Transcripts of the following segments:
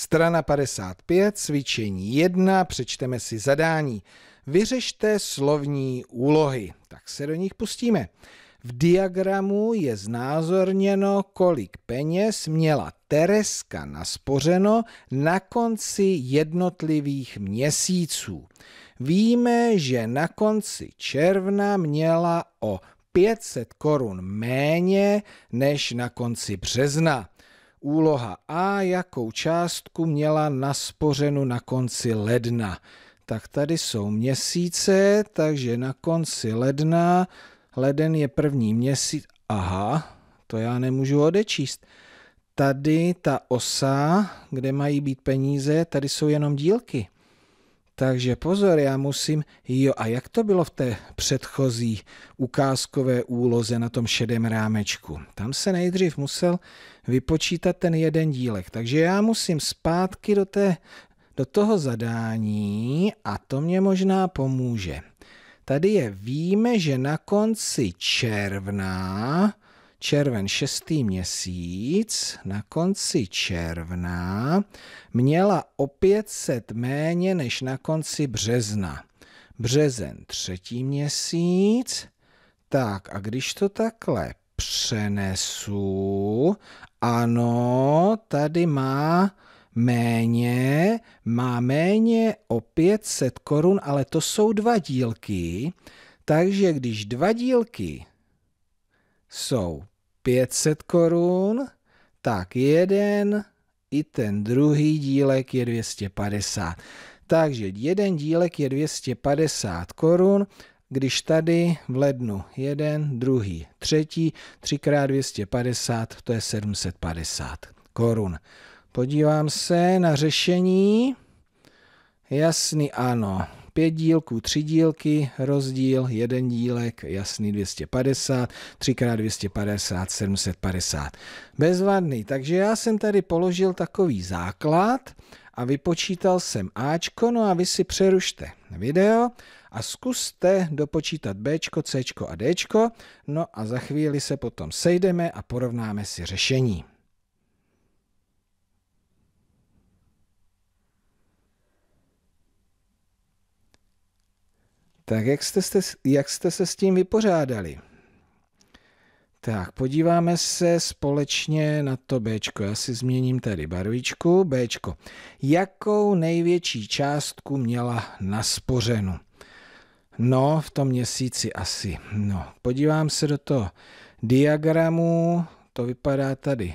Strana 55, cvičení 1, přečteme si zadání. Vyřešte slovní úlohy. Tak se do nich pustíme. V diagramu je znázorněno, kolik peněz měla Tereska naspořeno na konci jednotlivých měsíců. Víme, že na konci června měla o 500 korun méně než na konci března. Úloha A, jakou částku měla naspořenu na konci ledna. Tak tady jsou měsíce, takže na konci ledna, leden je první měsíc, aha, to já nemůžu odečíst. Tady ta osa, kde mají být peníze, tady jsou jenom dílky. Takže pozor, já musím, jo a jak to bylo v té předchozí ukázkové úloze na tom šedém rámečku? Tam se nejdřív musel vypočítat ten jeden dílek, takže já musím zpátky do, té, do toho zadání a to mě možná pomůže. Tady je, víme, že na konci června červen šestý měsíc, na konci června měla o 500 méně než na konci března. Březen třetí měsíc, tak a když to takhle přenesu, ano, tady má méně, má méně o 500 korun, ale to jsou dva dílky, takže když dva dílky jsou 500 korun, tak jeden i ten druhý dílek je 250. Takže jeden dílek je 250 korun, když tady v lednu jeden, druhý, třetí, třikrát 250, to je 750 korun. Podívám se na řešení. Jasný ano pět dílků, tři dílky, rozdíl, jeden dílek, jasný 250, 3x250, 750. Bezvadný, takže já jsem tady položil takový základ a vypočítal jsem Ačko, no a vy si přerušte video a zkuste dopočítat Bčko, Cčko a Dčko, no a za chvíli se potom sejdeme a porovnáme si řešení. Tak jak jste, jste, jak jste se s tím vypořádali? Tak, podíváme se společně na to B. Já si změním tady barvičku. B. Jakou největší částku měla naspořenu? No, v tom měsíci asi. No, podívám se do toho diagramu. To vypadá tady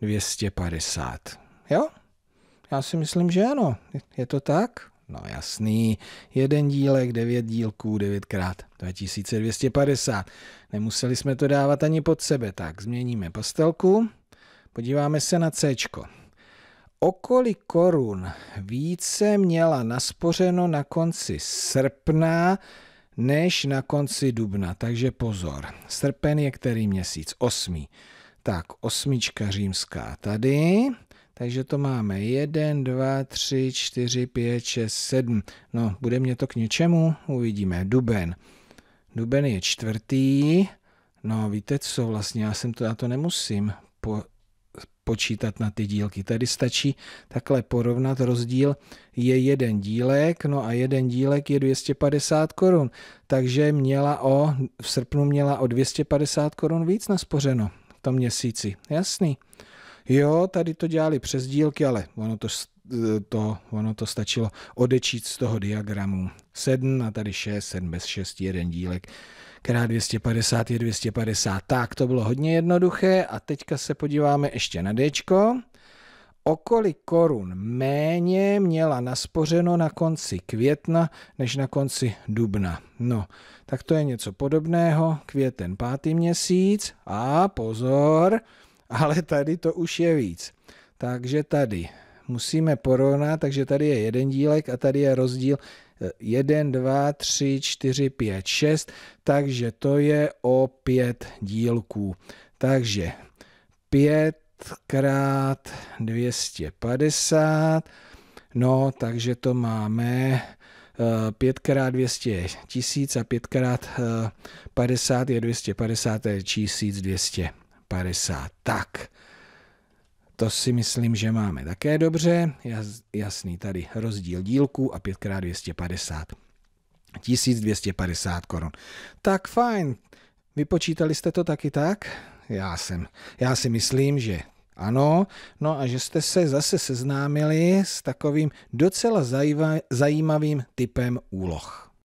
250. Jo? Já si myslím, že ano. Je to tak? No jasný, jeden dílek, devět dílků, devětkrát, 2250. Nemuseli jsme to dávat ani pod sebe, tak změníme pastelku. Podíváme se na C. O korun více měla naspořeno na konci srpna než na konci dubna? Takže pozor, srpen je který měsíc? Osmý. Tak, osmička římská tady. Takže to máme 1, 2, 3, 4, 5, 6, 7. No, bude mě to k něčemu? Uvidíme. Duben. Duben je čtvrtý. No, víte co, vlastně já jsem to, já to nemusím po, počítat na ty dílky. Tady stačí takhle porovnat rozdíl je jeden dílek, no a jeden dílek je 250 korun. Takže měla o, v srpnu měla o 250 korun víc naspořeno tom měsíci. Jasný. Jo, tady to dělali přes dílky, ale ono to, to, ono to stačilo odečít z toho diagramu. 7 a tady 6, 7 bez 6, jeden dílek. Krát 250 je 250. Tak, to bylo hodně jednoduché a teďka se podíváme ještě na Dčko o kolik korun méně měla naspořeno na konci května než na konci dubna. No, tak to je něco podobného, květen pátý měsíc a pozor, ale tady to už je víc. Takže tady musíme porovnat, takže tady je jeden dílek a tady je rozdíl 1, 2, 3, 4, 5, 6, takže to je o 5 dílků. Takže 5 krát 250, no takže to máme 5 krát 200 tisíc a 5 krát 50 je 250, je 1250. Tak, to si myslím, že máme také dobře. Jasný, tady rozdíl dílku a 5 krát 250 1250 korun. Tak fajn, vypočítali jste to taky tak? Já, jsem, já si myslím, že ano, no a že jste se zase seznámili s takovým docela zajímavým typem úloh.